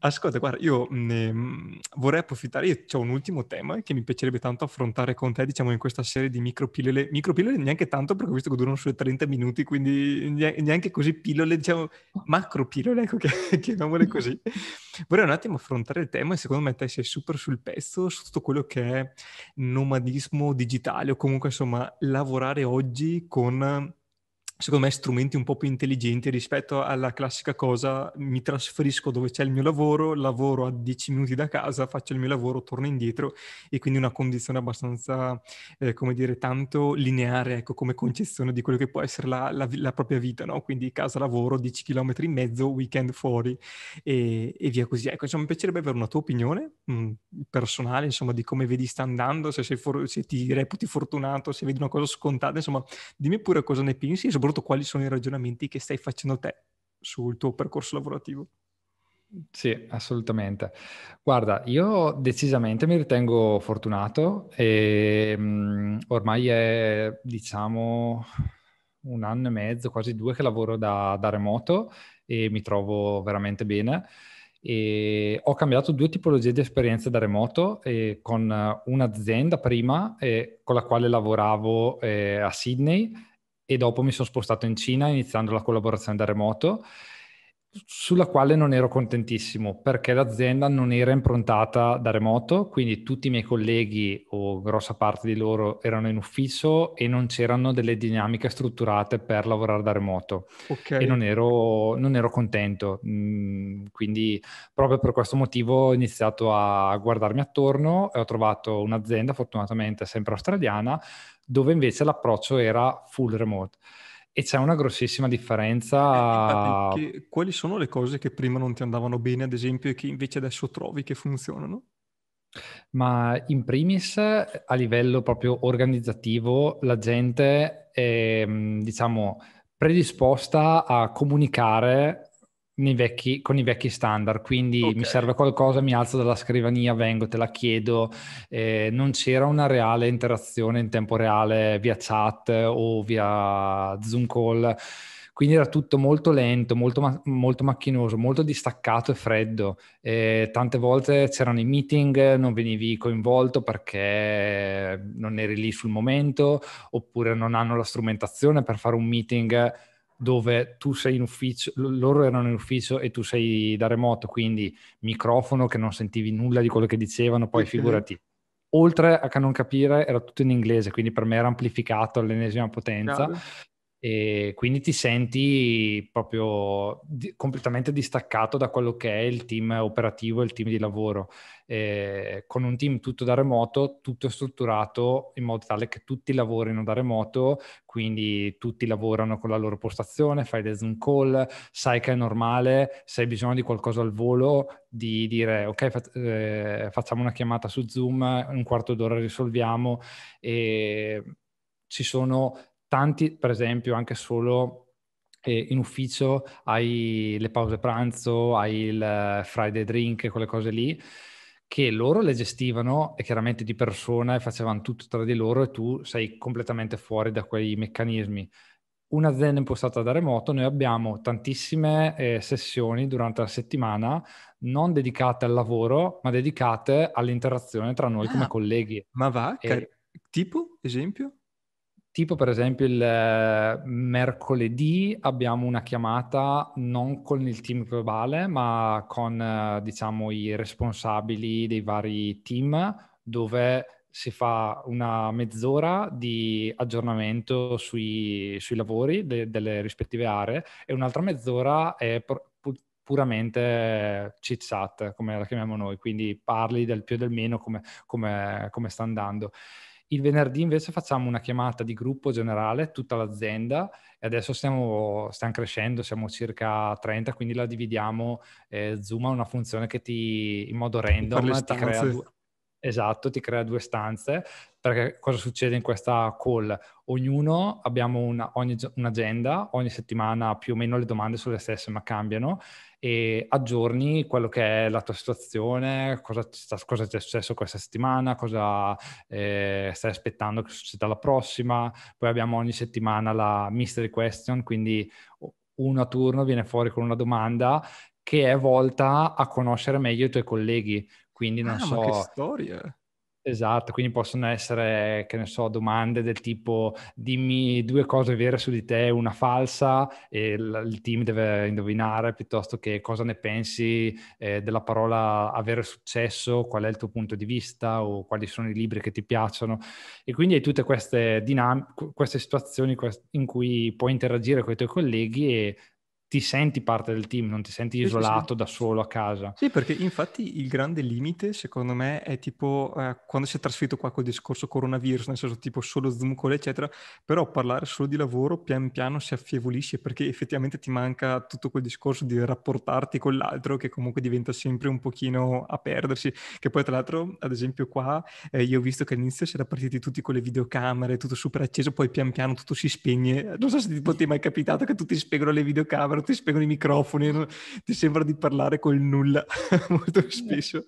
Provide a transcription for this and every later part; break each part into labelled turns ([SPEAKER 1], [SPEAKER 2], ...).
[SPEAKER 1] Ascolta, guarda, io mh, mhmm, vorrei approfittare, io ho un ultimo tema che mi piacerebbe tanto affrontare con te, diciamo, in questa serie di micropillole, micropillole neanche tanto perché ho visto che durano solo 30 minuti, quindi neanche così pillole, diciamo, macropillole, ecco, che, chiamiamole così. Vorrei un attimo affrontare il tema e secondo me te sei super sul pezzo su tutto quello che è nomadismo digitale o comunque, insomma, lavorare oggi con secondo me, strumenti un po' più intelligenti rispetto alla classica cosa mi trasferisco dove c'è il mio lavoro, lavoro a 10 minuti da casa, faccio il mio lavoro, torno indietro e quindi una condizione abbastanza, eh, come dire, tanto lineare, ecco, come concezione di quello che può essere la, la, la propria vita, no? Quindi casa-lavoro, 10 km e mezzo, weekend fuori e, e, via così. Ecco, insomma, mi piacerebbe avere una tua opinione mh, mm, personale, insomma, di come vedi sta andando, se, for- se ti reputi fortunato, se vedi una cosa scontata, insomma, dimmi pure cosa ne pensi e soprattutto soprattutto
[SPEAKER 2] quali sono i ragionamenti che stai facendo te sul tuo percorso lavorativo. Sì, assolutamente. Guarda, io decisamente mi ritengo fortunato e mh, mm, ormai è, diciamo, un anno e mezzo, quasi due che lavoro da, da remoto e mi trovo veramente bene. E ho cambiato due tipologie di esperienze da remoto eh, con un'azienda prima eh, con la quale lavoravo eh, a Sydney e dopo mi sono spostato in Cina iniziando la collaborazione da remoto sulla quale non ero contentissimo perché l'azienda non era improntata da remoto, quindi tutti i miei colleghi o grossa parte di loro erano in ufficio e non c'erano delle dinamiche strutturate per lavorare da remoto okay. e non ero, non ero, contento. Mm, quindi proprio per questo motivo ho iniziato a guardarmi attorno e ho trovato un'azienda fortunatamente sempre australiana dove invece l'approccio era full remote. E c'è una grossissima differenza. Eh, che, quali sono le cose che prima non ti andavano bene, ad
[SPEAKER 1] esempio, e che invece adesso trovi che funzionano?
[SPEAKER 2] Ma in primis, a livello proprio organizzativo, la gente è, mm, diciamo, predisposta a comunicare vecchi, con i vecchi standard, quindi okay. mi serve qualcosa, mi alzo dalla scrivania, vengo, te la chiedo. Eh, non c'era una reale interazione in tempo reale via chat o via Zoom call, quindi era tutto molto lento, molto, ma- molto macchinoso, molto distaccato e freddo. Eh, tante volte c'erano i meeting, non venivi coinvolto perché non eri lì sul momento, oppure non hanno la strumentazione per fare un meeting dove tu sei in ufficio, loro erano in ufficio e tu sei da remoto, quindi microfono che non sentivi nulla di quello che dicevano, poi figurati. Oltre a non capire, era tutto in inglese, quindi per me era amplificato all'ennesima potenza. Bravo e quindi ti senti proprio di- completamente distaccato da quello che è il team operativo, il team di lavoro. E con un team tutto da remoto, tutto è strutturato in modo tale che tutti lavorino da remoto, quindi tutti lavorano con la loro postazione, fai dei zoom call, sai che è normale, se hai bisogno di qualcosa al volo, di dire ok fa- eh, facciamo una chiamata su Zoom, un quarto d'ora risolviamo e ci sono tanti, per esempio, anche solo eh, in ufficio hai le pause pranzo, hai il eh, Friday drink, quelle cose lì, che loro le gestivano e chiaramente di persona e facevano tutto tra di loro e tu sei completamente fuori da quei meccanismi. Un'azienda impostata da remoto, noi abbiamo tantissime eh, sessioni durante la settimana non dedicate al lavoro, ma dedicate all'interazione tra noi ah, come colleghi. Ma va? E... tipo, esempio? Tipo per esempio il eh, mercoledì abbiamo una chiamata non con il team globale, ma con eh, diciamo, i responsabili dei vari team dove si fa una mezz'ora di aggiornamento sui, sui lavori de, delle rispettive aree e un'altra mezz'ora è pro, puramente chit chat, come la chiamiamo noi, quindi parli del più e del meno come, come, come sta andando. Il venerdì invece facciamo una chiamata di gruppo generale, tutta l'azienda, e adesso stiamo, stiamo crescendo, siamo circa 30, quindi la dividiamo. Eh, Zoom ha una funzione che ti, in modo random, ti crea due, Esatto, ti crea due stanze, perché cosa succede in questa call? Ognuno abbiamo una, ogni, un'agenda, ogni settimana più o meno le domande sono le stesse ma cambiano e aggiorni quello che è la tua situazione, cosa, cosa ti è successo questa settimana, cosa eh, stai aspettando che succeda la prossima. Poi abbiamo ogni settimana la mystery question, quindi uno a turno viene fuori con una domanda che è volta a conoscere meglio i tuoi colleghi. Quindi non ah, so... Ma che storia! Esatto, quindi possono essere, che ne so, domande del tipo dimmi due cose vere su di te una falsa e il, il team deve indovinare piuttosto che cosa ne pensi eh, della parola avere successo, qual è il tuo punto di vista o quali sono i libri che ti piacciono. E quindi hai tutte queste, dinam- queste situazioni in cui puoi interagire con i tuoi colleghi e ti senti parte del team, non ti senti isolato sì, sì, sì. da solo a casa. Sì,
[SPEAKER 1] perché infatti il grande limite, secondo me, è tipo eh, quando si è trasferito qua col discorso coronavirus, nel senso tipo solo Zoom call, eccetera, però parlare solo di lavoro pian piano si affievolisce perché effettivamente ti manca tutto quel discorso di rapportarti con l'altro che comunque diventa sempre un pochino a perdersi, che poi tra l'altro, ad esempio qua, eh, io ho visto che all'inizio si era partiti tutti con le videocamere, tutto super acceso, poi pian piano tutto si spegne. Non so se tipo, ti è mai capitato che tutti spengono le videocamere quando ti spengono i microfoni ti sembra di parlare col nulla
[SPEAKER 2] molto spesso.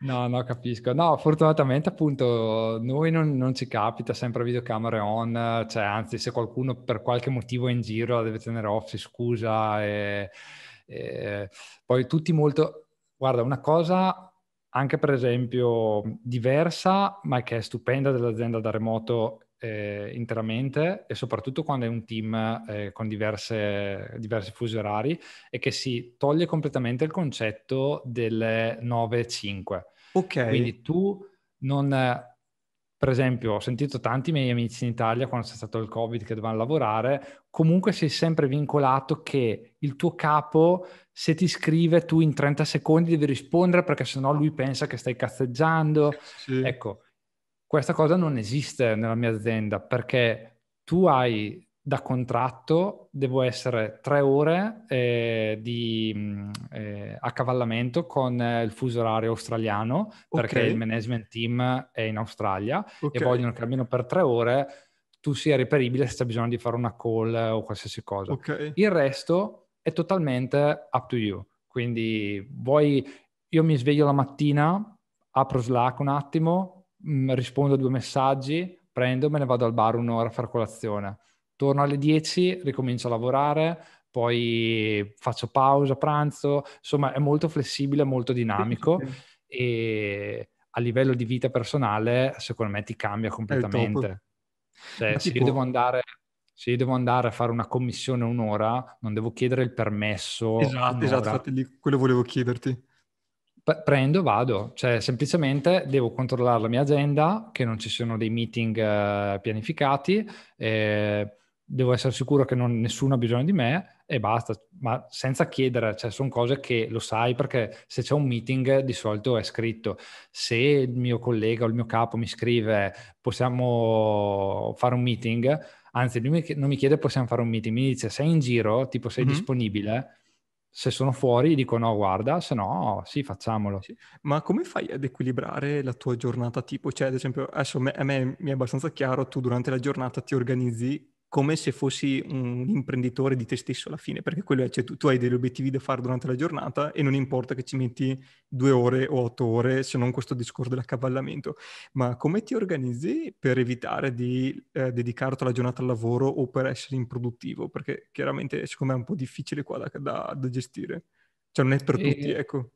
[SPEAKER 2] No, no, capisco. No, fortunatamente appunto noi non, non, ci capita sempre videocamere on, cioè anzi se qualcuno per qualche motivo è in giro la deve tenere off, si scusa. E, e... Poi tutti molto... Guarda, una cosa anche per esempio diversa, ma che è stupenda dell'azienda da remoto eh, interamente e soprattutto quando è un team eh, con diverse, diversi fusi orari e che si toglie completamente il concetto delle 9-5. Ok. Quindi tu non... Per esempio, ho sentito tanti miei amici in Italia quando c'è stato il Covid che dovevano lavorare, comunque sei sempre vincolato che il tuo capo, se ti scrive tu in 30 secondi devi rispondere perché sennò lui pensa che stai cazzeggiando. Sì. Ecco, questa cosa non esiste nella mia azienda perché tu hai da contratto devo essere tre ore eh, di mm, eh, accavallamento con eh, il fuso orario australiano perché okay. il management team è in Australia okay. e vogliono che almeno per tre ore tu sia reperibile se c'è bisogno di fare una call o qualsiasi cosa. Okay. Il resto è totalmente up to you. Quindi vuoi, io mi sveglio la mattina, apro Slack un attimo, Mm, rispondo a due messaggi, prendo, me ne vado al bar un'ora a fare colazione. Torno alle 10, ricomincio a lavorare, poi faccio pausa, pranzo, insomma è molto flessibile, molto dinamico e a livello di vita personale secondo me ti cambia completamente. Cioè, se, tipo... io devo andare, se io devo andare a fare una commissione un'ora, non devo chiedere il permesso. Esatto, esatto, lì, quello volevo chiederti prendo, vado, cioè semplicemente devo controllare la mia agenda, che non ci siano dei meeting eh, pianificati, eh, devo essere sicuro che non, nessuno ha bisogno di me e basta, ma senza chiedere, cioè sono cose che lo sai perché se c'è un meeting di solito è scritto, se il mio collega o il mio capo mi scrive possiamo fare un meeting, anzi lui non mi chiede possiamo fare un meeting, mi dice sei in giro, tipo sei mm-hmm. disponibile se sono fuori dico no, guarda, se no sì, facciamolo. Sì. Ma come fai ad equilibrare la tua giornata tipo? Cioè, ad esempio, adesso me,
[SPEAKER 1] a me mi è abbastanza chiaro, tu durante la giornata ti organizzi come se fossi un imprenditore di te stesso alla fine, perché quello è, cioè, tu, tu, hai degli obiettivi da fare durante la giornata e non importa che ci metti due ore o otto ore, se non questo discorso dell'accavallamento, ma come ti organizzi per evitare di eh, dedicarti la giornata al lavoro o per essere improduttivo? Perché
[SPEAKER 2] chiaramente secondo me è un po' difficile qua da, da, da gestire, cioè non è per e... tutti, ecco.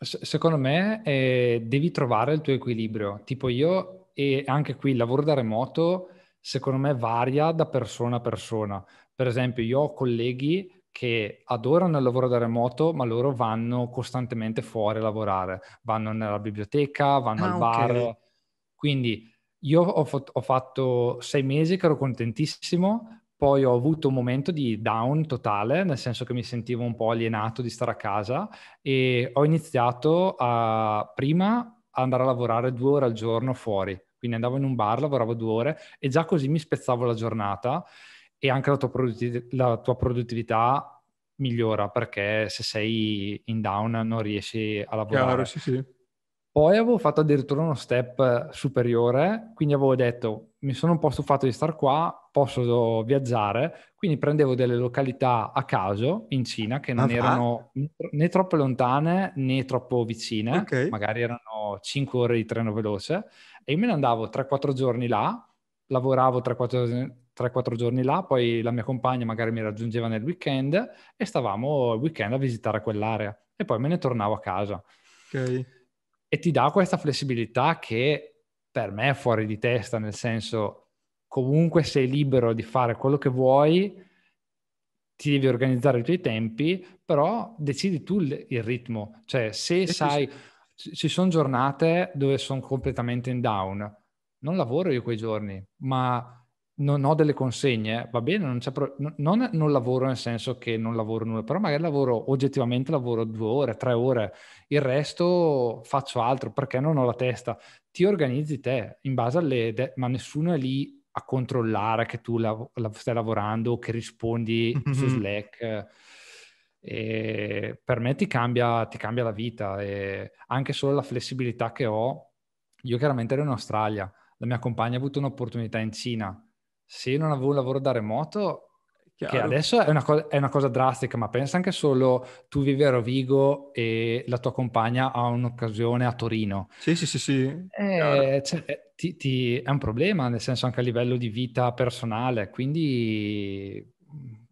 [SPEAKER 2] Secondo me eh, devi trovare il tuo equilibrio. Tipo io, e anche qui il lavoro da remoto, secondo me varia da persona a persona. Per esempio, io ho colleghi che adorano il lavoro da remoto, ma loro vanno costantemente fuori a lavorare, vanno nella biblioteca, vanno ah, al bar. Okay. Quindi io ho, f- ho, fatto sei mesi che ero contentissimo, poi ho avuto un momento di down totale, nel senso che mi sentivo un po' alienato di stare a casa e ho iniziato a, prima andare a lavorare due ore al giorno fuori quindi andavo in un bar, lavoravo due ore e già così mi spezzavo la giornata e anche la tua, produttiv- la tua produttività migliora perché se sei in down non riesci a lavorare. Chiaro, sì, sì. Poi avevo fatto addirittura uno step eh, superiore, quindi avevo detto mi sono un po' stufato di star qua, posso viaggiare, quindi prendevo delle località a caso in Cina che non ah, ah. erano né troppo lontane né troppo vicine, okay. magari erano 5 ore di treno veloce e io me ne andavo 3-4 giorni là, lavoravo 3-4, 3-4 giorni là, poi la mia compagna magari mi raggiungeva nel weekend e stavamo il weekend a visitare quell'area e poi me ne tornavo a casa. Ok e ti dà questa flessibilità che per me è fuori di testa, nel senso comunque sei libero di fare quello che vuoi, ti devi organizzare i tuoi tempi, però decidi tu il ritmo, cioè se e sai, ci, ci sono giornate dove sono completamente in down, non lavoro io quei giorni, ma non ho delle consegne, eh, va bene, non, pro- non, non, lavoro nel senso che non lavoro nulla, però magari lavoro oggettivamente, lavoro due ore, tre ore, il resto faccio altro perché non ho la testa. Ti organizzi te in base alle... De- ma nessuno è lì a controllare che tu la- la- stai lavorando, che rispondi mm-hmm. su Slack. E per me ti cambia, ti cambia la vita e anche solo la flessibilità che ho. Io chiaramente ero in Australia, la mia compagna ha avuto un'opportunità in Cina se io non avevo un lavoro da remoto, Chiaro. che adesso è una, cosa, è una, cosa, drastica, ma pensa anche solo tu vivi a Rovigo e la tua compagna ha un'occasione a Torino. Sì, sì, sì, sì. Eh, cioè, eh, ti, ti, è un problema, nel senso anche a livello di vita personale, quindi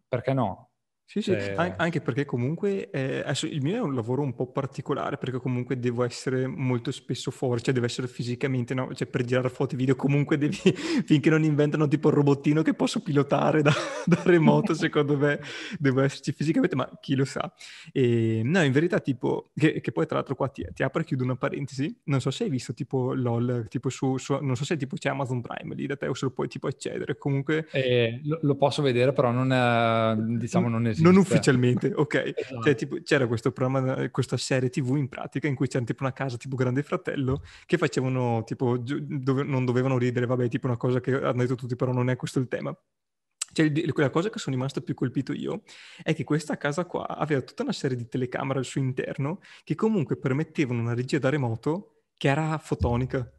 [SPEAKER 2] perché no?
[SPEAKER 1] Sì, sì, An- cioè anche perché comunque eh, Adesso, il mio è un lavoro un po' particolare perché comunque devo essere molto spesso fuori, cioè devo essere fisicamente, no? cioè per girare foto e video comunque devi, finché non inventano tipo il robottino che posso pilotare da, da remoto, secondo me devo esserci fisicamente, ma chi lo sa. E, ehm, no, in verità tipo, che, che poi tra l'altro qua ti, ti, apro e chiudo una parentesi, non so se hai visto tipo LOL, tipo su, su non so se tipo c'è Amazon Prime lì da te o se lo puoi tipo accedere, comunque... Eh, lo, lo, posso vedere però non, è, diciamo non è non ufficialmente, ok. Esatto. Cioè, tipo, c'era questo programma, questa serie TV in pratica in cui c'era tipo una casa tipo Grande Fratello che facevano tipo, dove, non dovevano ridere, vabbè, tipo una cosa che hanno detto tutti, però non è questo il tema. Cioè, quella cosa che sono rimasto più colpito io è che questa casa qua aveva tutta una serie di telecamere al suo interno che comunque permettevano una regia da remoto che era fotonica.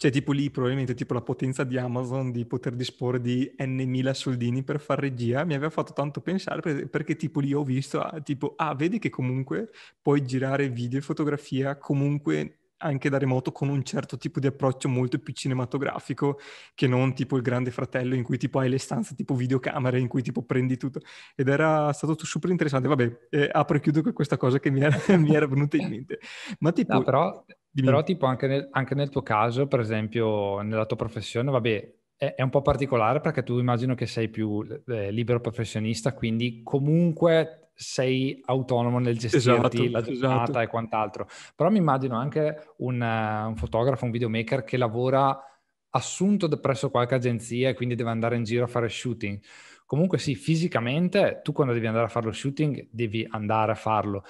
[SPEAKER 1] Cioè, tipo lì probabilmente tipo la potenza di Amazon di poter disporre di n mila soldini per far regia mi aveva fatto tanto pensare per, perché tipo lì ho visto ah, tipo, ah, vedi che comunque puoi girare video e fotografia comunque anche da remoto con un certo tipo di approccio molto più cinematografico che non tipo il grande fratello in cui tipo hai le stanze tipo videocamere in cui tipo prendi tutto ed era stato super interessante vabbè eh, apro e chiudo con questa cosa che mi era, mi era venuta in
[SPEAKER 2] mente ma tipo no, però, però tipo anche nel, anche nel tuo caso per esempio nella tua professione vabbè è, un po' particolare perché tu immagino che sei più eh, libero professionista, quindi comunque sei autonomo nel gestirti esatto, la giornata esatto. e quant'altro. Però mi immagino anche un, un fotografo, un videomaker che lavora assunto presso qualche agenzia e quindi deve andare in giro a fare shooting. Comunque sì, fisicamente tu quando devi andare a fare lo shooting devi andare a farlo,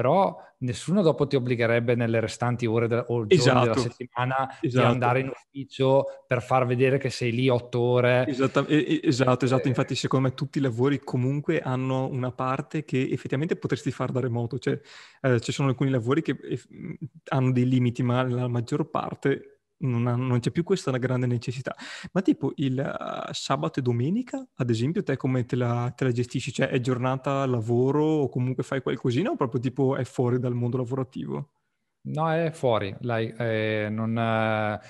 [SPEAKER 2] però nessuno dopo ti obbligherebbe nelle restanti ore de- o giorni esatto. della settimana esatto. di andare in ufficio per far vedere che sei lì otto ore. Esatto, esatto, esatto. Eh. infatti secondo me tutti i lavori
[SPEAKER 1] comunque hanno una parte che effettivamente potresti fare da remoto, cioè eh, ci sono alcuni lavori che hanno dei limiti, ma la maggior parte non, ha, non, c'è più questa grande necessità. Ma tipo il uh, sabato e domenica, ad esempio, te come te la, te la, gestisci? Cioè è giornata lavoro o comunque fai qualcosina o proprio tipo è fuori dal mondo lavorativo?
[SPEAKER 2] No, è fuori. Like, eh, non, eh,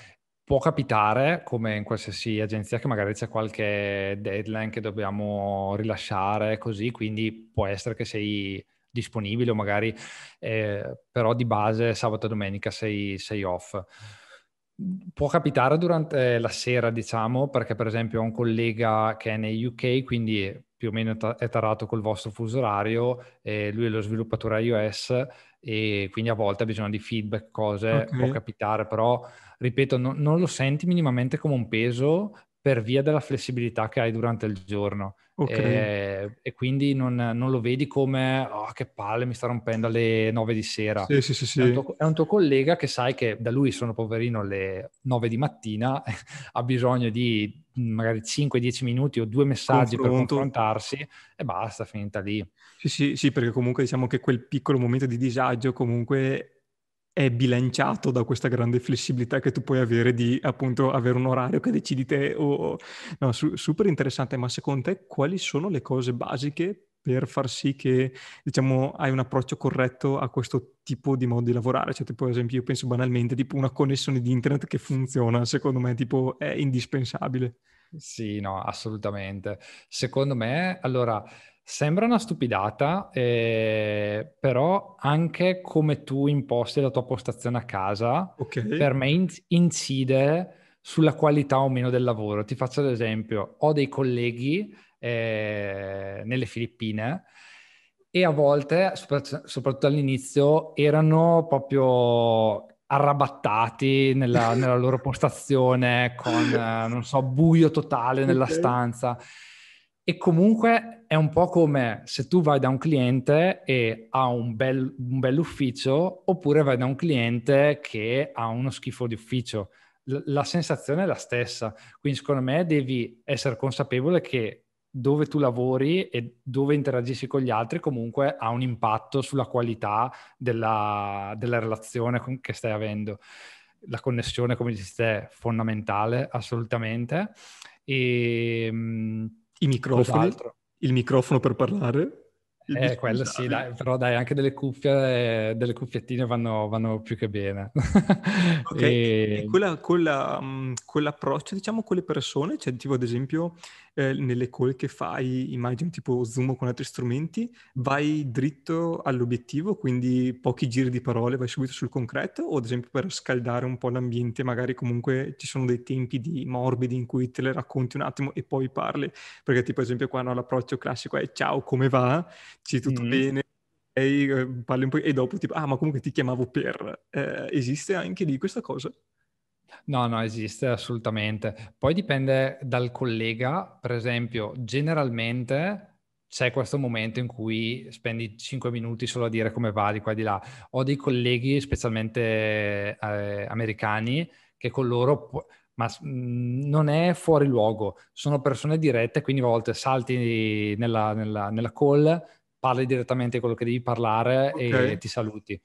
[SPEAKER 2] può capitare, come in qualsiasi agenzia, che magari c'è qualche deadline che dobbiamo rilasciare, così, quindi può essere che sei disponibile o magari, eh, però di base sabato e domenica sei, sei off. Può capitare durante eh, la sera, diciamo, perché per esempio ho un collega che è nei UK, quindi più o meno è tarato col vostro fuso orario, eh, lui è lo sviluppatore iOS e quindi a volte ha bisogno di feedback, cose, okay. può capitare, però ripeto, no, non lo senti minimamente come un peso per via della flessibilità che hai durante il giorno. Okay. E, e, quindi non, non, lo vedi come oh, che palle, mi sta rompendo alle 9 di sera. Sì, sì, sì, è, un tuo, è, un tuo, collega che sai che da lui sono poverino alle 9 di mattina, ha bisogno di mm, magari 5-10 minuti o due messaggi Confronto. per confrontarsi e basta, finita lì.
[SPEAKER 1] Sì, sì, sì, perché comunque diciamo che quel piccolo momento di disagio comunque è bilanciato da questa grande flessibilità che tu puoi avere di appunto avere un orario che decidi te o no, su- super interessante, ma secondo te quali sono le cose basiche per far sì che diciamo hai un approccio corretto a questo tipo di modo di lavorare cioè tipo ad esempio io penso banalmente tipo una connessione di internet che funziona secondo me tipo
[SPEAKER 2] è indispensabile sì no assolutamente secondo me allora Sembra una stupidata, eh, però anche come tu imposti la tua postazione a casa, okay. per me in- incide sulla qualità o meno del lavoro. Ti faccio l'esempio, ho dei colleghi eh, nelle Filippine e a volte, sopr- soprattutto all'inizio, erano proprio arrabattati nella, nella loro postazione con, eh, non so, buio totale nella okay. stanza. E comunque è un po' come se tu vai da un cliente e ha un bel un ufficio oppure vai da un cliente che ha uno schifo di ufficio. L- la sensazione è la stessa. Quindi secondo me devi essere consapevole che dove tu lavori e dove interagisci con gli altri comunque ha un impatto sulla qualità della, della relazione che stai avendo. La connessione, come dici è fondamentale, assolutamente. E, ehm, I microfoni. Cos'altro? il microfono per parlare. Eh, quello sì, dai, però dai, anche delle cuffie, delle cuffiettine vanno, vanno più che bene. ok, e... e quella, quella, um,
[SPEAKER 1] quell'approccio, diciamo, con le persone, cioè tipo ad esempio eh, nelle call che fai, immagino tipo Zoom con altri strumenti, vai dritto all'obiettivo, quindi pochi giri di parole, vai subito sul concreto o ad esempio per scaldare un po' l'ambiente magari comunque ci sono dei tempi di morbidi in cui te le racconti un attimo e poi parli, perché tipo ad esempio qua no, l'approccio classico è ciao come va, ci tutto mm bene, e, eh, parli un po' e dopo tipo ah ma comunque ti chiamavo per, eh, esiste anche lì questa cosa?
[SPEAKER 2] No, no, esiste assolutamente. Poi dipende dal collega, per esempio, generalmente c'è questo momento in cui spendi 5 minuti solo a dire come va di qua e di là. Ho dei colleghi, specialmente eh, americani, che con loro... Pu- ma mm, non è fuori luogo, sono persone dirette, quindi a volte salti nella, nella, nella call, parli direttamente di quello che devi parlare okay. e ti saluti.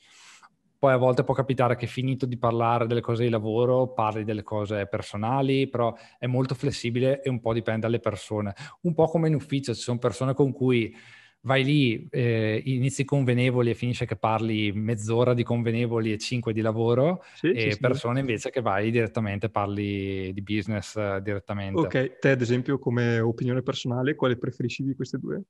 [SPEAKER 2] Poi a volte può capitare che finito di parlare delle cose di lavoro parli delle cose personali, però è molto flessibile e un po' dipende dalle persone. Un po' come in ufficio, ci sono persone con cui vai lì, eh, inizi convenevoli e finisce che parli mezz'ora di convenevoli e cinque di lavoro, sì, e sì, persone sì. invece che vai direttamente, parli di business eh, direttamente. Ok,
[SPEAKER 1] te ad esempio come opinione personale, quale preferisci di queste due?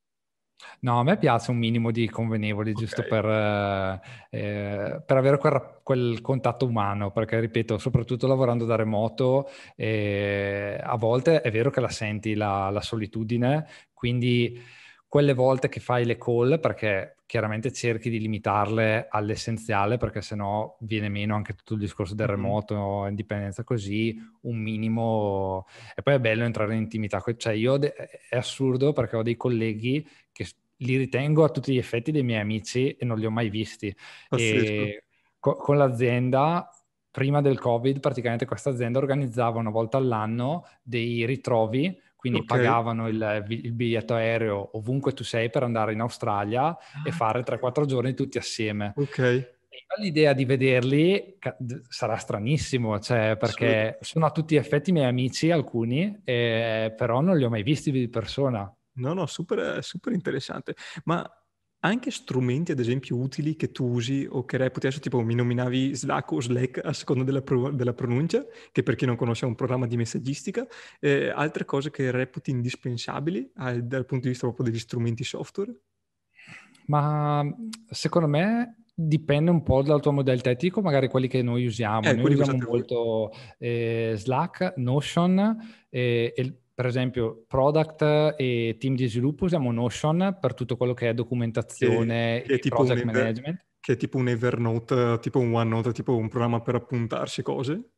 [SPEAKER 2] No, a me piace un minimo di convenevoli, okay. giusto per, eh, eh per avere quel, quel, contatto umano, perché ripeto, soprattutto lavorando da remoto, eh, a volte è vero che la senti la, la solitudine, quindi quelle volte che fai le call, perché chiaramente cerchi di limitarle all'essenziale perché sennò viene meno anche tutto il discorso del remoto, indipendenza così, un minimo... E poi è bello entrare in intimità, cioè io de- è assurdo perché ho dei colleghi che li ritengo a tutti gli effetti dei miei amici e non li ho mai visti. Ah, co- con l'azienda prima del Covid praticamente questa azienda organizzava una volta all'anno dei ritrovi quindi okay. pagavano il, il, biglietto aereo ovunque tu sei per andare in Australia ah, e fare 3-4 giorni tutti assieme. Ok. L'idea di vederli sarà stranissimo, cioè, perché sono a tutti gli effetti miei amici, alcuni, eh, però non li ho mai visti di persona. No, no, super, super
[SPEAKER 1] interessante. Ma anche strumenti, ad esempio, utili che tu usi o che reputi adesso, tipo mi nominavi Slack o Slack a seconda della, pro- della pronuncia, che per chi non conosce è un programma di messaggistica, eh, altre cose che reputi indispensabili al, dal punto di vista proprio degli strumenti software?
[SPEAKER 2] Ma secondo me Dipende un po' dalla tua modalità, ti magari quelli che noi usiamo. Eh, noi usiamo molto eh, Slack, Notion eh, e per esempio product e team di sviluppo usiamo Notion per tutto quello che è documentazione che, che e tipo project ever, management.
[SPEAKER 1] Che è tipo un Evernote,
[SPEAKER 2] tipo un OneNote, tipo un programma per appuntarsi cose?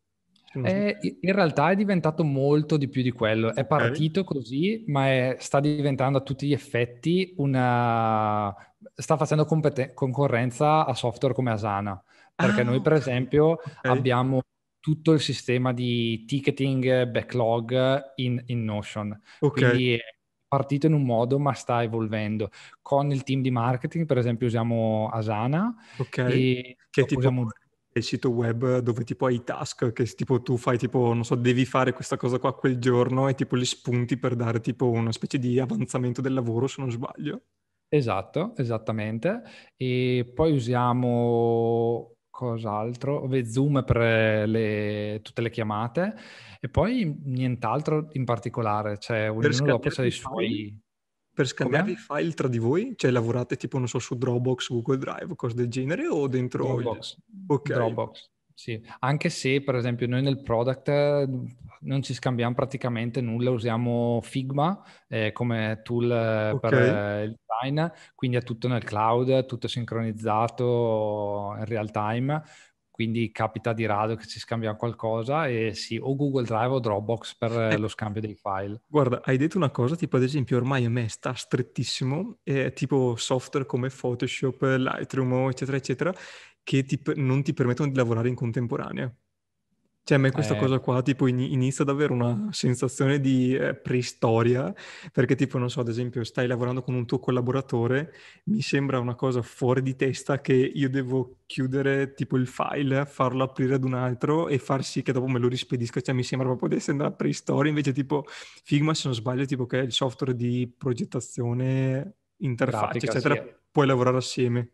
[SPEAKER 2] È, eh, in realtà è diventato molto di più di quello. È partito così, ma è, sta diventando a tutti gli effetti una... sta facendo competen- concorrenza a software come Asana. Perché ah, noi, per esempio, okay. abbiamo tutto il sistema di ticketing backlog in, in Notion. Okay. Quindi è partito in un modo ma sta evolvendo. Con il team di marketing, per esempio, usiamo Asana. Okay. che tipo usiamo... il sito
[SPEAKER 1] web dove tipo hai i task che tipo tu fai tipo, non so, devi fare questa cosa qua quel giorno e tipo gli spunti per dare tipo una specie di avanzamento del lavoro, se non
[SPEAKER 2] sbaglio. Esatto, esattamente. E poi usiamo cos'altro, Vabbè, Zoom per le, tutte le chiamate e poi nient'altro in particolare, cioè ognuno dopo c'ha i suoi... Per scambiarvi i
[SPEAKER 1] file tra di voi? Cioè lavorate tipo, non so, su Dropbox, Google Drive, cose del genere o dentro... Dropbox.
[SPEAKER 2] Il... Dropbox. Sì, anche se per esempio noi nel product eh, non ci scambiamo praticamente nulla, usiamo Figma eh, come tool eh, okay. per eh, il design, quindi è tutto nel cloud, tutto sincronizzato in real time, quindi capita di rado che ci scambiamo qualcosa e sì, o Google Drive o Dropbox per eh, lo scambio dei file.
[SPEAKER 1] Guarda, hai detto una cosa, tipo ad esempio ormai a me sta strettissimo, eh, tipo software come Photoshop, Lightroom, eccetera, eccetera, che ti, non ti permettono di lavorare in contemporanea. Cioè, a me questa eh. cosa qua, tipo, in, inizia ad avere una sensazione di eh, preistoria, perché tipo, non so, ad esempio, stai lavorando con un tuo collaboratore, mi sembra una cosa fuori di testa che io devo chiudere tipo il file, farlo aprire ad un altro e far sì che dopo me lo rispedisca, cioè mi sembra proprio di essere nella preistoria, invece tipo Figma, se non sbaglio, tipo che è il software di progettazione,
[SPEAKER 2] interfaccia, Grafica, eccetera, sì.
[SPEAKER 1] puoi lavorare assieme.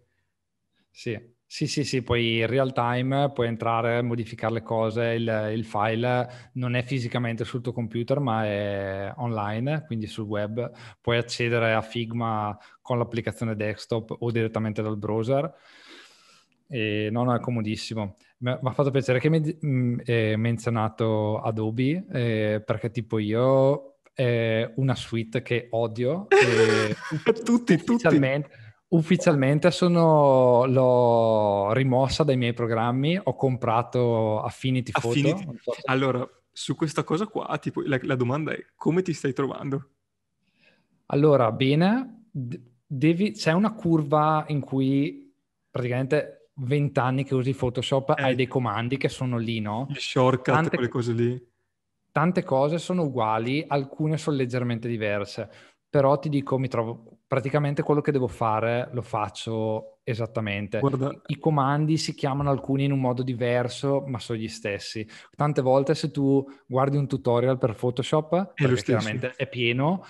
[SPEAKER 2] Sì. Sì, sì, sì, poi in real time puoi entrare, modificare le cose, il, il, file non è fisicamente sul tuo computer ma è online, quindi sul web, puoi accedere a Figma con l'applicazione desktop o direttamente dal browser. E no, è comodissimo. Mi ha fatto piacere che mi hai eh, menzionato Adobe, eh, perché tipo io è eh, una suite che odio. E eh, tutti, tutti. Ufficialmente sono, l'ho rimossa dai miei programmi, ho comprato Affinity, Affinity. Photo. So se... Allora, su questa cosa qua, tipo, la, la, domanda è come ti stai trovando? Allora, bene, devi, c'è una curva in cui praticamente 20 anni che usi Photoshop eh, hai dei comandi che sono lì, no? Gli shortcut, tante, quelle cose lì. Tante cose sono uguali, alcune sono leggermente diverse, però ti dico, mi trovo praticamente quello che devo fare lo faccio esattamente. Guarda... I comandi si chiamano alcuni in un modo diverso, ma sono gli stessi. Tante volte se tu guardi un tutorial per Photoshop, è chiaramente è pieno,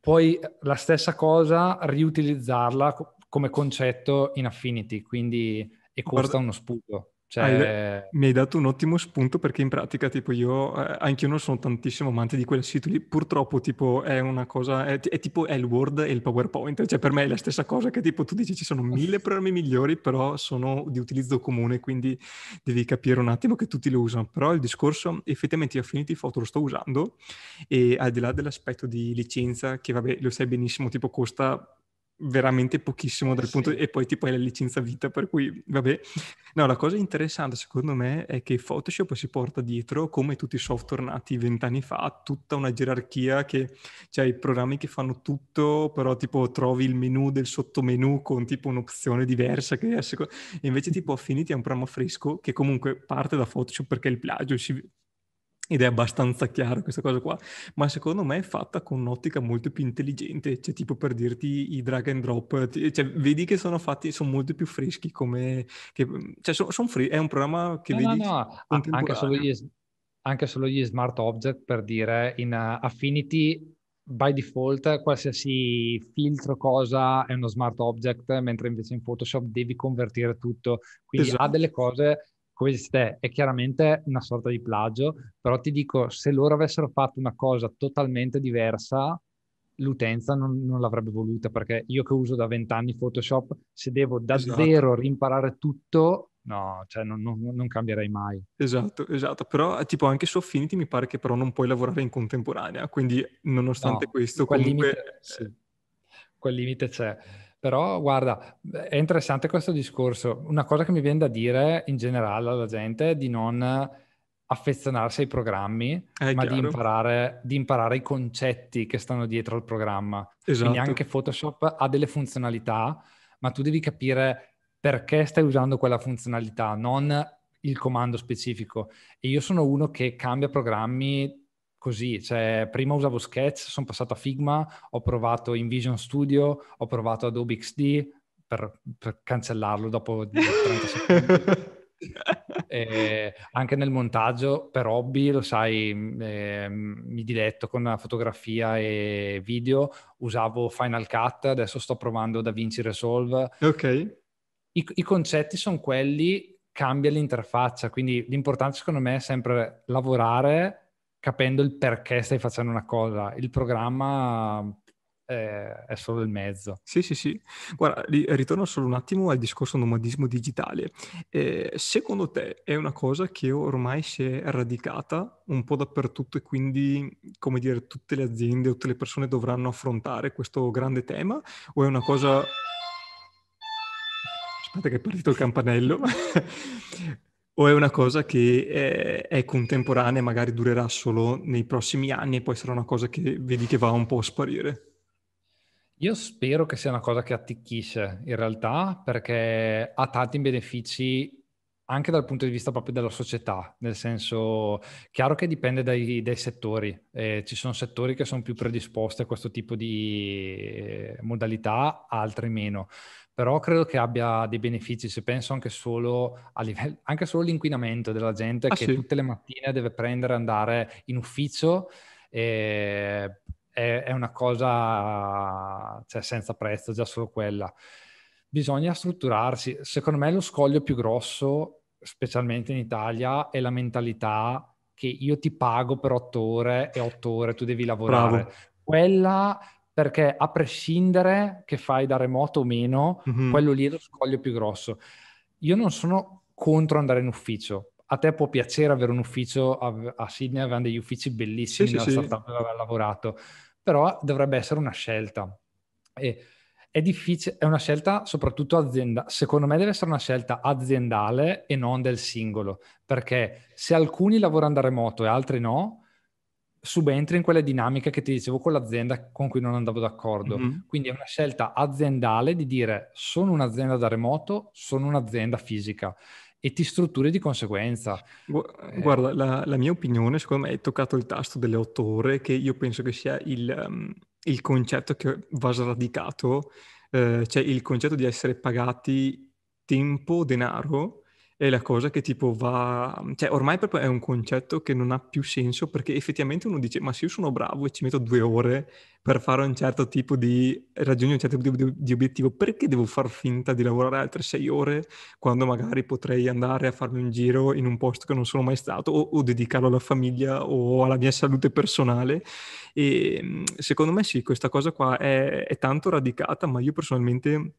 [SPEAKER 2] puoi la stessa cosa riutilizzarla come concetto in Affinity, quindi e costa Guarda... uno sputo. Cioè... Hai,
[SPEAKER 1] mi hai dato un ottimo spunto perché in pratica tipo io, eh, anche io non sono tantissimo amante di quel sito lì, purtroppo tipo è una cosa, è, è, tipo è il Word e il PowerPoint, cioè per me è la stessa cosa che tipo tu dici ci sono mille programmi migliori però sono di utilizzo comune quindi devi capire un attimo che tutti lo usano, però il discorso effettivamente io Affinity Photo lo sto usando e al di là dell'aspetto di licenza che vabbè lo sai benissimo tipo costa veramente pochissimo dal sì. punto e poi tipo hai la licenza vita per cui vabbè no la cosa interessante secondo me è che Photoshop si porta dietro come tutti i software nati vent'anni fa tutta una gerarchia che cioè i programmi che fanno tutto però tipo trovi il menu del sottomenu con tipo un'opzione diversa che è seco- e invece tipo Affinity è un programma fresco che comunque parte da Photoshop perché il plagio si ed è abbastanza chiaro questa cosa qua, ma secondo me è fatta con un'ottica molto più intelligente, cioè tipo per dirti i drag and drop, cioè, vedi che sono fatti, sono molto più freschi come, che, mm, cioè
[SPEAKER 2] sono, sono freschi, è un programma che no, vedi no, no. Anche, solo gli, anche solo, gli, smart object per dire in uh, Affinity by default qualsiasi filtro cosa è uno smart object, mentre invece in Photoshop devi convertire tutto, quindi esatto. ha delle cose come dici te, è chiaramente una sorta di plagio, però ti dico, se loro avessero fatto una cosa totalmente diversa, l'utenza non, non l'avrebbe voluta, perché io che uso da vent'anni Photoshop, se devo davvero esatto. rimparare tutto, no, cioè non, non, non, cambierei mai. Esatto, esatto, però tipo anche su Affinity mi pare che però non puoi lavorare in contemporanea, quindi nonostante no, questo quel comunque... Limite, sì. Quel limite c'è. Però guarda, è interessante questo discorso. Una cosa che mi viene da dire in generale alla gente è di non affezionarsi ai programmi, è eh, ma di imparare, di imparare, i concetti che stanno dietro al programma. Esatto. Quindi anche Photoshop ha delle funzionalità, ma tu devi capire perché stai usando quella funzionalità, non il comando specifico. E io sono uno che cambia programmi così, cioè prima usavo Sketch, sono passato a Figma, ho provato InVision Studio, ho provato Adobe XD per, per cancellarlo dopo 30 secondi. Eh, anche nel montaggio per hobby, lo sai, eh, mi diletto con la fotografia e video, usavo Final Cut, adesso sto provando DaVinci Resolve. Ok. I, I, concetti sono quelli, cambia l'interfaccia, quindi l'importante secondo me è sempre lavorare capendo il perché stai facendo una cosa. Il programma eh, è solo il mezzo. Sì, sì, sì. Guarda, ritorno solo un attimo al discorso nomadismo digitale.
[SPEAKER 1] Eh, secondo te è una cosa che ormai si è radicata un po' dappertutto e quindi, come dire, tutte le aziende, tutte le persone dovranno affrontare questo grande tema o è una cosa... Aspetta che è partito il campanello. o è una cosa che è, eh, è contemporanea, magari durerà solo nei prossimi anni e poi sarà una cosa che vedi che va un po' a sparire?
[SPEAKER 2] Io spero che sia una cosa che atticchisce in realtà perché ha tanti benefici anche dal punto di vista proprio della società, nel senso chiaro che dipende dai, dai settori, eh, ci sono settori che sono più predisposti a questo tipo di eh, modalità, altri meno, però credo che abbia dei benefici, se penso anche solo, a livello, anche solo all'inquinamento della gente ah, che sì. tutte le mattine deve prendere, andare in ufficio. E è, una cosa cioè, senza prezzo, già solo quella. Bisogna strutturarsi. Secondo me lo scoglio più grosso specialmente in Italia, è la mentalità che io ti pago per otto ore e otto ore tu devi lavorare. Bravo. Quella perché a prescindere che fai da remoto o meno, mm-hmm. quello lì è lo scoglio più grosso. Io non sono contro andare in ufficio. A te può piacere avere un ufficio, a, a Sydney avevano degli uffici bellissimi sì, nella sì, startup sì. dove aveva lavorato, però dovrebbe essere una scelta. E è difficile, è una scelta soprattutto aziendale, secondo me deve essere una scelta aziendale e non del singolo, perché se alcuni lavorano da remoto e altri no, subentri in quelle dinamiche che ti dicevo con l'azienda con cui non andavo d'accordo. Mm-hmm. Quindi è una scelta aziendale di dire sono un'azienda da remoto, sono un'azienda fisica e ti strutturi di conseguenza. Eh, guarda, la, la, mia opinione, secondo me, hai toccato il tasto
[SPEAKER 1] delle otto ore, che io penso che sia il, um, il concetto che va sradicato, eh, cioè il concetto di essere pagati tempo, denaro, è la cosa che tipo va, cioè ormai proprio è un concetto che non ha più senso perché effettivamente uno dice ma se io sono bravo e ci metto due ore per fare un certo tipo di, raggiungere un certo tipo di, di obiettivo, perché devo far finta di lavorare altre sei ore quando magari potrei andare a farmi un giro in un posto che non sono mai stato o, o dedicarlo alla famiglia o alla mia salute personale? E secondo me sì, questa cosa qua è, è tanto radicata, ma io personalmente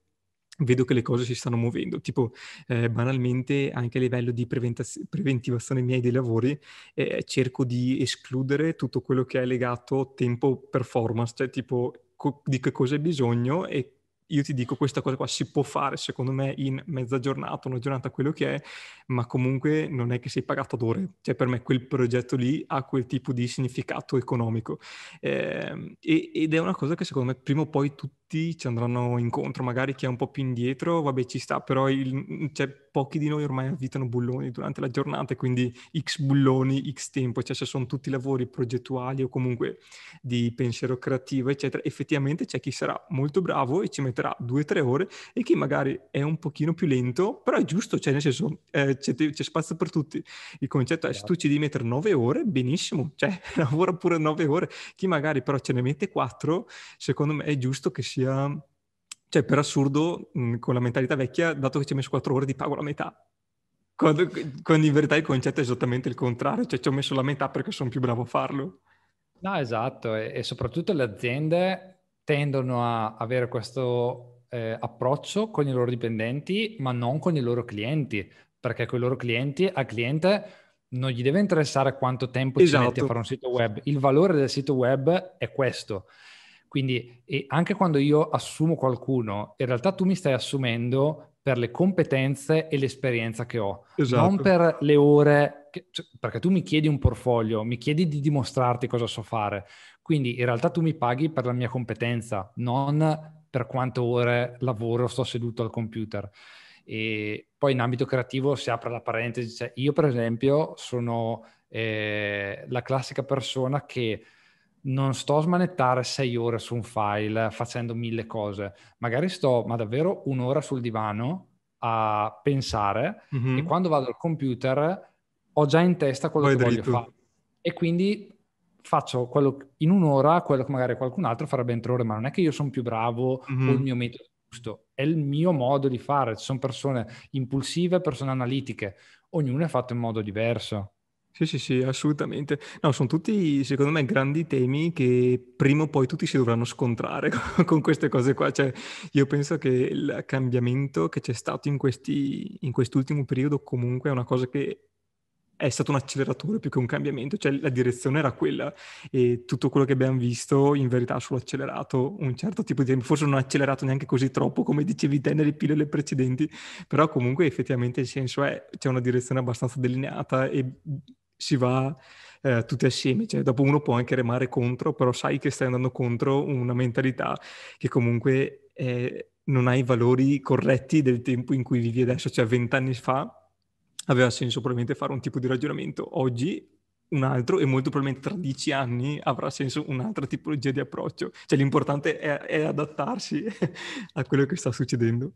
[SPEAKER 1] vedo che le cose si stanno muovendo, tipo eh, banalmente anche a livello di preventaz- preventivazione miei dei lavori eh, cerco di escludere tutto quello che è legato tempo performance, cioè tipo co- di che cosa hai bisogno e io ti dico questa cosa qua si può fare secondo me in mezza giornata, una giornata, quello che è, ma comunque non è che sei pagato ad ore, cioè per me quel progetto lì ha quel tipo di significato economico eh, ed è una cosa che secondo me prima o poi tutti tutti ci andranno incontro, magari chi è un po' più indietro, vabbè ci sta, però il, mm, cioè, pochi di noi ormai avvitano bulloni durante la giornata, quindi x bulloni, x tempo, cioè se sono tutti lavori progettuali o comunque di pensiero creativo, eccetera, effettivamente c'è chi sarà molto bravo e ci metterà due o tre ore e chi magari è un pochino più lento, però è giusto, cioè nel senso eh, c'è, c'è, spazio per tutti. Il concetto è se tu ci devi mettere nove ore, benissimo, cioè lavora pure nove ore, chi magari però ce ne mette quattro, secondo me è giusto che si sia... Cioè, per assurdo, mh, con la mentalità vecchia, dato che ci ho messo 4 ore, ti pago la metà. Quando, quando, in verità il concetto è esattamente il contrario, cioè ci ho messo la metà perché sono più bravo a farlo.
[SPEAKER 2] No, esatto, e, e soprattutto le aziende tendono a avere questo eh, approccio con i loro dipendenti, ma non con i loro clienti, perché con i loro clienti, al cliente non gli deve interessare quanto tempo esatto. ci metti a esatto. fare un sito web, il valore del sito web è questo. Quindi anche quando io assumo qualcuno, in realtà tu mi stai assumendo per le competenze e l'esperienza che ho, esatto. non per le ore, che, cioè, perché tu mi chiedi un portfolio, mi chiedi di dimostrarti cosa so fare, quindi in realtà tu mi paghi per la mia competenza, non per quante ore lavoro sto seduto al computer. E poi in ambito creativo si apre la parentesi, cioè, io per esempio sono eh, la classica persona che non sto a smanettare sei ore su un file facendo mille cose, magari sto, ma davvero un'ora sul divano a pensare mm-hmm. e quando vado al computer ho già in testa quello Poi che voglio fare. E quindi faccio quello, in un'ora quello che magari qualcun altro farebbe in tre ore, ma non è che io sono più bravo mm-hmm. o mhm. il mio metodo è giusto, è il mio modo di fare. Ci sono persone impulsive, persone analitiche, ognuno è fatto in modo diverso. Sì, sì, sì, assolutamente. No, sono tutti,
[SPEAKER 1] secondo me, grandi temi che prima o poi tutti si dovranno scontrare con queste cose qua. Cioè, io penso che il cambiamento che c'è stato in, questi, in quest'ultimo periodo comunque è una cosa che è stato un acceleratore più che un cambiamento, cioè la direzione era quella e tutto quello che abbiamo visto in verità ha solo accelerato un certo tipo di tempo, forse non ha accelerato neanche così troppo come dicevi te nelle pillole precedenti, però comunque effettivamente il senso è c'è una direzione abbastanza delineata e si va eh, tutti assieme, cioè, dopo uno può anche remare contro, però sai che stai andando contro una mentalità che comunque eh, non ha i valori corretti del tempo in cui vivi adesso, cioè vent'anni fa aveva senso probabilmente fare un tipo di ragionamento, oggi un altro e molto probabilmente tra dieci anni avrà senso un'altra tipologia di approccio, cioè l'importante è, è adattarsi a quello che sta succedendo.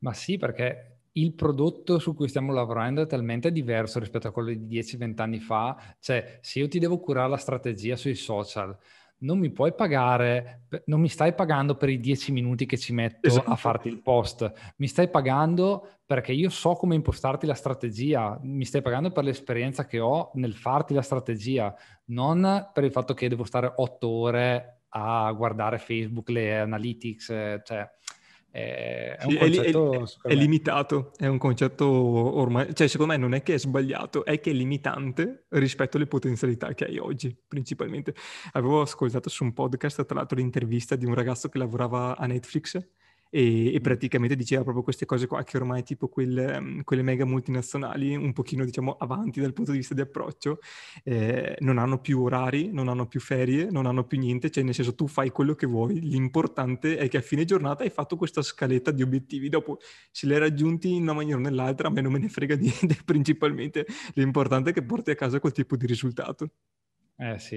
[SPEAKER 2] Ma sì, perché il prodotto su cui stiamo lavorando è talmente diverso rispetto a quello di 10-20 anni fa. Cioè, se io ti devo curare la strategia sui social, non mi puoi pagare, non mi stai pagando per i 10 minuti che ci metto esatto. a farti il post, mi stai pagando perché io so come impostarti la strategia, mi stai pagando per l'esperienza che ho nel farti la strategia, non per il fatto che devo stare 8 ore a guardare Facebook, le analytics, cioè è, sì, è, è, è,
[SPEAKER 1] limitato, è un concetto ormai, cioè secondo me non è che è sbagliato, è che è limitante rispetto alle potenzialità che hai oggi, principalmente. Avevo ascoltato su un podcast, tra l'altro, l'intervista di un ragazzo che lavorava a Netflix e, e, praticamente diceva proprio queste cose qua che ormai tipo quel, mhmm, quelle mega multinazionali un pochino diciamo avanti dal punto di vista di approccio eh, non hanno più orari, non hanno più ferie, non hanno più niente, cioè nel senso tu fai quello che vuoi, l'importante è che a fine giornata hai fatto questa scaletta di obiettivi, dopo se li hai raggiunti in una maniera o nell'altra a me non me ne frega niente principalmente, l'importante è che porti a casa quel tipo di risultato.
[SPEAKER 2] Eh sì,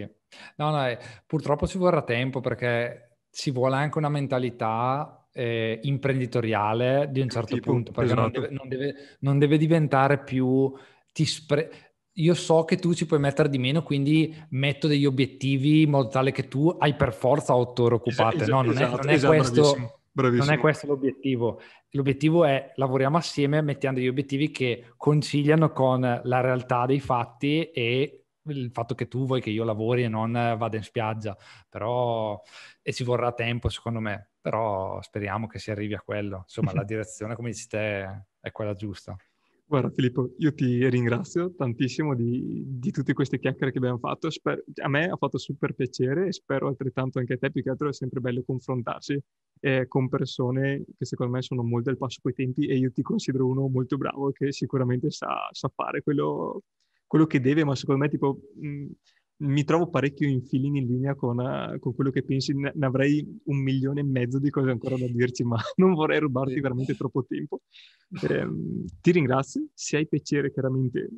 [SPEAKER 2] no, no, eh, purtroppo ci vorrà tempo perché ci vuole anche una mentalità eh, imprenditoriale di un certo tipo, punto, perché esatto. non, deve, non, deve, non, deve, diventare più... Spre- io so che tu ci puoi mettere di meno, quindi metto degli obiettivi in modo tale che tu hai per forza otto ore occupate. Esatto, no, non, esatto, è, non è esatto, questo... Non è questo l'obiettivo. L'obiettivo è lavoriamo assieme mettendo degli obiettivi che conciliano con la realtà dei fatti e il fatto che tu vuoi che io lavori e non vada in spiaggia. Però e ci vorrà tempo, secondo me però speriamo che si arrivi a quello. Insomma, la direzione, come dici te, è quella giusta.
[SPEAKER 1] Guarda Filippo, io ti ringrazio tantissimo di, di tutte queste chiacchiere che abbiamo fatto. Sper- a me ha fatto super piacere e spero altrettanto anche a te, più che altro è sempre bello confrontarsi eh, con persone che secondo me sono molto al passo coi tempi e io ti considero uno molto bravo che sicuramente sa, sa fare quello, quello, che deve, ma secondo me tipo... Mh, mi trovo parecchio in feeling in linea con, uh, con quello che pensi, ne, avrei un milione e mezzo di cose ancora da dirci, ma non vorrei rubarti veramente troppo tempo. Eh, ti ringrazio, se hai piacere chiaramente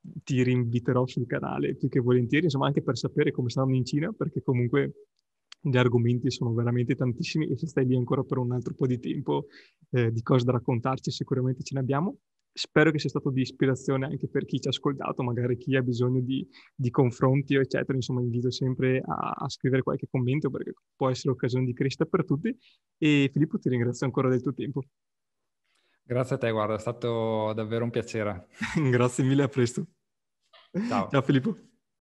[SPEAKER 1] ti rinviterò sul canale più che volentieri, insomma anche per sapere come stanno in Cina, perché comunque gli argomenti sono veramente tantissimi e se stai lì ancora per un altro po' di tempo eh, di cose da raccontarci sicuramente ce ne abbiamo spero che sia stato di ispirazione anche per chi ci ha ascoltato, magari chi ha bisogno di, di confronti eccetera, insomma invito sempre a, a, scrivere qualche commento perché può essere occasione di crescita per tutti e Filippo ti ringrazio ancora del tuo tempo.
[SPEAKER 2] Grazie a te, guarda, è stato davvero un piacere.
[SPEAKER 1] Grazie mille, a presto. Ciao, Ciao Filippo.